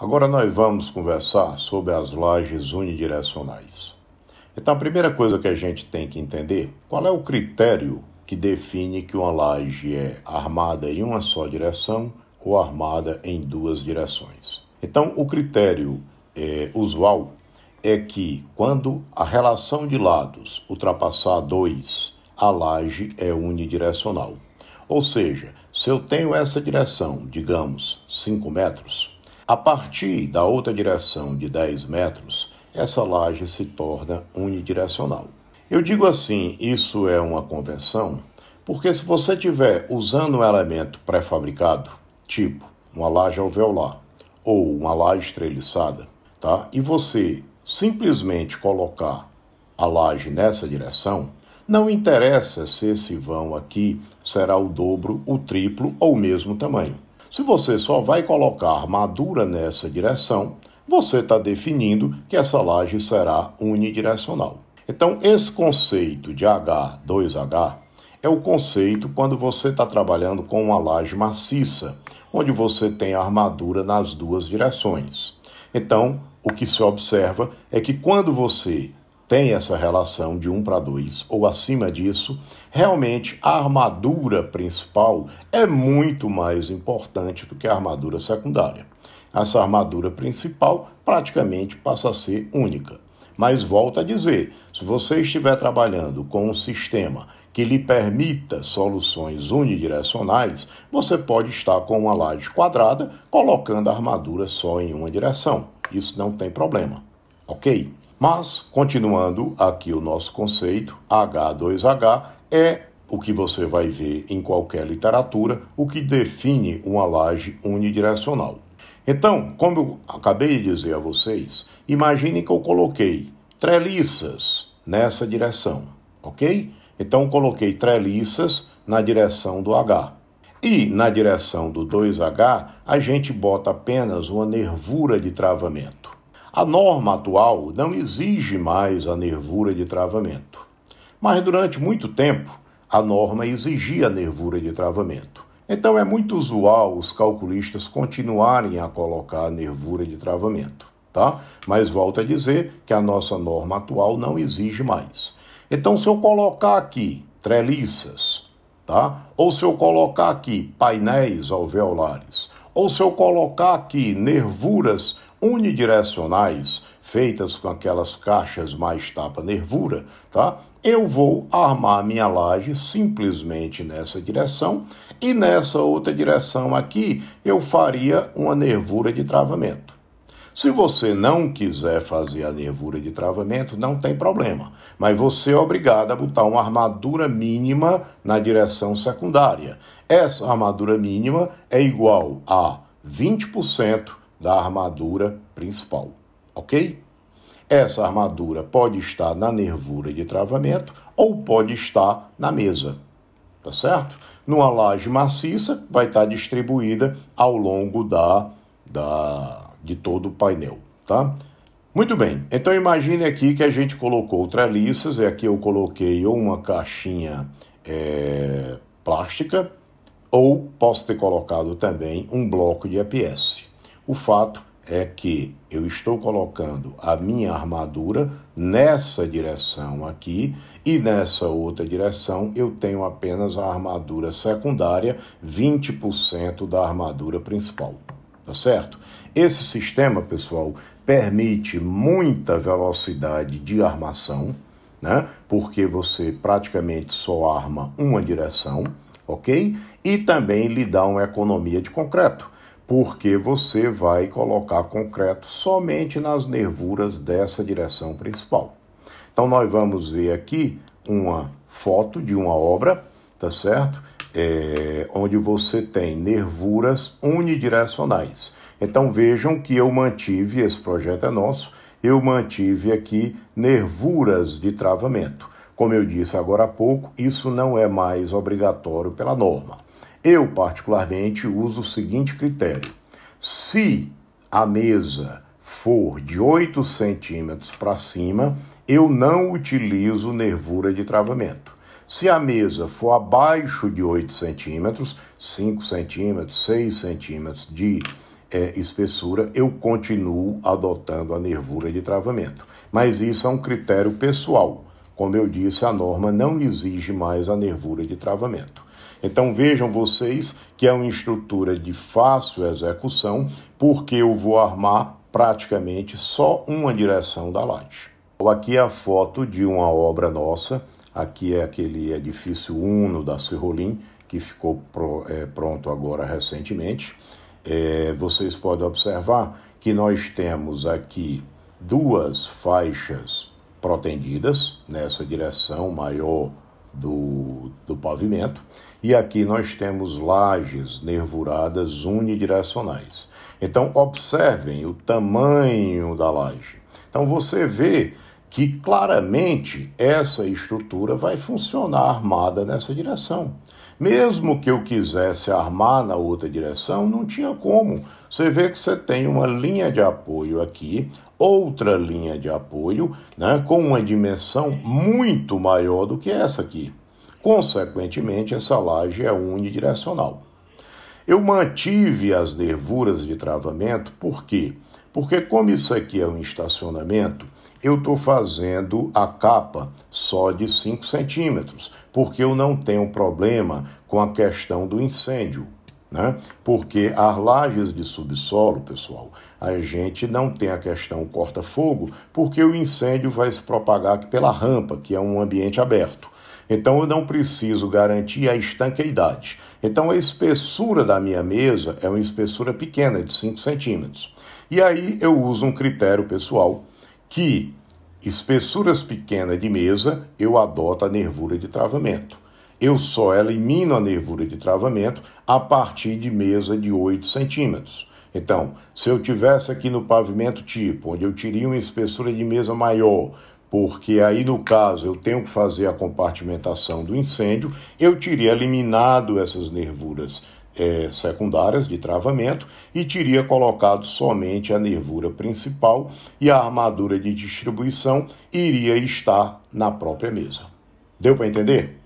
Agora nós vamos conversar sobre as lajes unidirecionais. Então a primeira coisa que a gente tem que entender, qual é o critério que define que uma laje é armada em uma só direção ou armada em duas direções. Então o critério é, usual é que quando a relação de lados ultrapassar dois, a laje é unidirecional. Ou seja, se eu tenho essa direção, digamos, 5 metros, a partir da outra direção de 10 metros, essa laje se torna unidirecional. Eu digo assim, isso é uma convenção, porque se você estiver usando um elemento pré-fabricado, tipo uma laje alveolar ou uma laje estreliçada, tá? e você simplesmente colocar a laje nessa direção, não interessa se esse vão aqui será o dobro, o triplo ou o mesmo tamanho. Se você só vai colocar armadura nessa direção, você está definindo que essa laje será unidirecional. Então, esse conceito de H2H é o conceito quando você está trabalhando com uma laje maciça, onde você tem armadura nas duas direções. Então, o que se observa é que quando você tem essa relação de 1 para 2 ou acima disso, realmente a armadura principal é muito mais importante do que a armadura secundária. Essa armadura principal praticamente passa a ser única. Mas volta a dizer, se você estiver trabalhando com um sistema que lhe permita soluções unidirecionais, você pode estar com uma laje quadrada colocando a armadura só em uma direção. Isso não tem problema, ok? Mas, continuando aqui o nosso conceito, H2H é o que você vai ver em qualquer literatura, o que define uma laje unidirecional. Então, como eu acabei de dizer a vocês, imagine que eu coloquei treliças nessa direção, ok? Então, coloquei treliças na direção do H. E na direção do 2H, a gente bota apenas uma nervura de travamento. A norma atual não exige mais a nervura de travamento, mas durante muito tempo a norma exigia a nervura de travamento. Então é muito usual os calculistas continuarem a colocar a nervura de travamento, tá? Mas volto a dizer que a nossa norma atual não exige mais. Então se eu colocar aqui treliças, tá? Ou se eu colocar aqui painéis alveolares, ou se eu colocar aqui nervuras unidirecionais feitas com aquelas caixas mais tapa nervura, tá? Eu vou armar minha laje simplesmente nessa direção e nessa outra direção aqui eu faria uma nervura de travamento. Se você não quiser fazer a nervura de travamento, não tem problema, mas você é obrigado a botar uma armadura mínima na direção secundária. Essa armadura mínima é igual a 20% da armadura principal, ok? Essa armadura pode estar na nervura de travamento ou pode estar na mesa, tá certo? Numa laje maciça vai estar distribuída ao longo da, da de todo o painel, tá? Muito bem, então imagine aqui que a gente colocou treliças, e aqui eu coloquei ou uma caixinha é, plástica, ou posso ter colocado também um bloco de EPS. O fato é que eu estou colocando a minha armadura nessa direção aqui e nessa outra direção eu tenho apenas a armadura secundária, 20% da armadura principal. Tá certo? Esse sistema, pessoal, permite muita velocidade de armação, né? Porque você praticamente só arma uma direção, ok? E também lhe dá uma economia de concreto porque você vai colocar concreto somente nas nervuras dessa direção principal. Então, nós vamos ver aqui uma foto de uma obra, tá certo? É, onde você tem nervuras unidirecionais. Então vejam que eu mantive, esse projeto é nosso, eu mantive aqui nervuras de travamento. Como eu disse agora há pouco, isso não é mais obrigatório pela norma. Eu, particularmente, uso o seguinte critério: se a mesa for de 8 centímetros para cima, eu não utilizo nervura de travamento. Se a mesa for abaixo de 8 centímetros, 5 centímetros, 6 centímetros de é, espessura, eu continuo adotando a nervura de travamento. Mas isso é um critério pessoal. Como eu disse, a norma não exige mais a nervura de travamento. Então vejam vocês que é uma estrutura de fácil execução, porque eu vou armar praticamente só uma direção da laje. Aqui é a foto de uma obra nossa, aqui é aquele edifício Uno da Cirrolim, que ficou é, pronto agora recentemente. É, vocês podem observar que nós temos aqui duas faixas protendidas nessa direção maior do, do pavimento. E aqui nós temos lajes nervuradas unidirecionais. Então, observem o tamanho da laje. Então, você vê que claramente essa estrutura vai funcionar armada nessa direção. Mesmo que eu quisesse armar na outra direção, não tinha como. Você vê que você tem uma linha de apoio aqui, outra linha de apoio, né, com uma dimensão muito maior do que essa aqui. Consequentemente, essa laje é unidirecional. Eu mantive as nervuras de travamento, por quê? Porque, como isso aqui é um estacionamento, eu estou fazendo a capa só de 5 centímetros porque eu não tenho problema com a questão do incêndio. Né? Porque as lajes de subsolo, pessoal, a gente não tem a questão corta-fogo, porque o incêndio vai se propagar pela rampa, que é um ambiente aberto. Então eu não preciso garantir a estanqueidade. Então a espessura da minha mesa é uma espessura pequena, de 5 centímetros. E aí eu uso um critério pessoal que espessuras pequenas de mesa, eu adoto a nervura de travamento. Eu só elimino a nervura de travamento a partir de mesa de 8 centímetros. Então, se eu tivesse aqui no pavimento tipo, onde eu teria uma espessura de mesa maior, porque aí no caso eu tenho que fazer a compartimentação do incêndio, eu teria eliminado essas nervuras é, secundárias de travamento e teria colocado somente a nervura principal e a armadura de distribuição iria estar na própria mesa. Deu para entender?